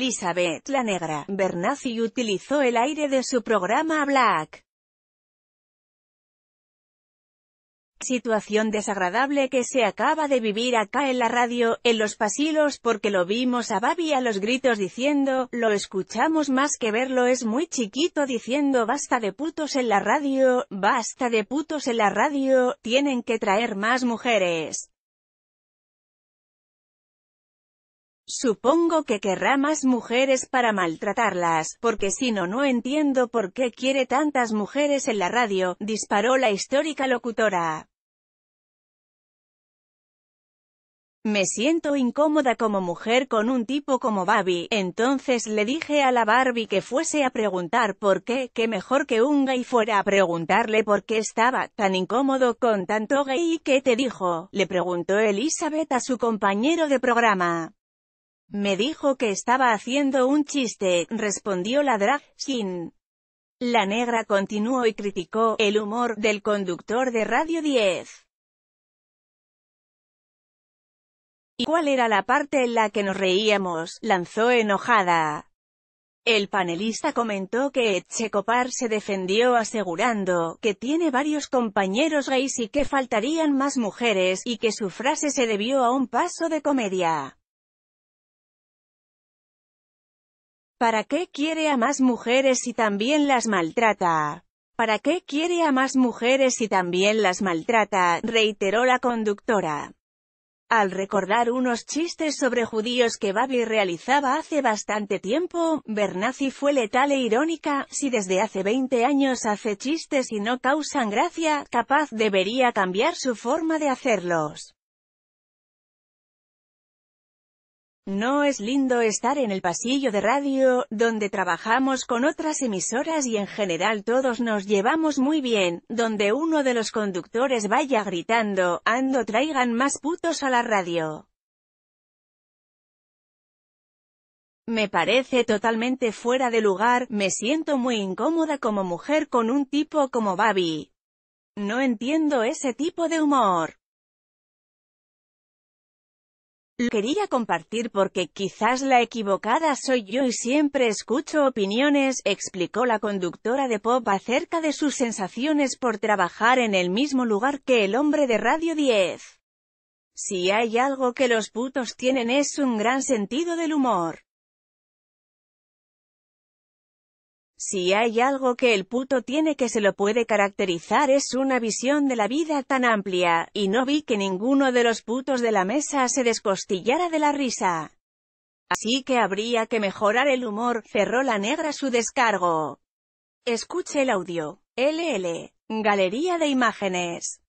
Elizabeth la Negra, Bernazi, utilizó el aire de su programa Black. Situación desagradable que se acaba de vivir acá en la radio, en los pasilos porque lo vimos a Babi a los gritos diciendo, lo escuchamos más que verlo es muy chiquito diciendo basta de putos en la radio, basta de putos en la radio, tienen que traer más mujeres. Supongo que querrá más mujeres para maltratarlas, porque si no no entiendo por qué quiere tantas mujeres en la radio, disparó la histórica locutora. Me siento incómoda como mujer con un tipo como Babi, entonces le dije a la Barbie que fuese a preguntar por qué, que mejor que un gay fuera a preguntarle por qué estaba tan incómodo con tanto gay y qué te dijo, le preguntó Elizabeth a su compañero de programa. Me dijo que estaba haciendo un chiste, respondió la drag sin. La negra continuó y criticó el humor del conductor de Radio 10. ¿Y cuál era la parte en la que nos reíamos? lanzó enojada. El panelista comentó que Checopar se defendió asegurando que tiene varios compañeros gays y que faltarían más mujeres, y que su frase se debió a un paso de comedia. ¿Para qué quiere a más mujeres y también las maltrata? ¿Para qué quiere a más mujeres y también las maltrata? reiteró la conductora. Al recordar unos chistes sobre judíos que Babi realizaba hace bastante tiempo, Bernazi fue letal e irónica, si desde hace 20 años hace chistes y no causan gracia, capaz debería cambiar su forma de hacerlos. No es lindo estar en el pasillo de radio, donde trabajamos con otras emisoras y en general todos nos llevamos muy bien, donde uno de los conductores vaya gritando, ando traigan más putos a la radio. Me parece totalmente fuera de lugar, me siento muy incómoda como mujer con un tipo como Babi. No entiendo ese tipo de humor. Lo quería compartir porque quizás la equivocada soy yo y siempre escucho opiniones, explicó la conductora de pop acerca de sus sensaciones por trabajar en el mismo lugar que el hombre de Radio 10. Si hay algo que los putos tienen es un gran sentido del humor. Si hay algo que el puto tiene que se lo puede caracterizar es una visión de la vida tan amplia, y no vi que ninguno de los putos de la mesa se descostillara de la risa. Así que habría que mejorar el humor, cerró la negra su descargo. Escuche el audio. LL. Galería de imágenes.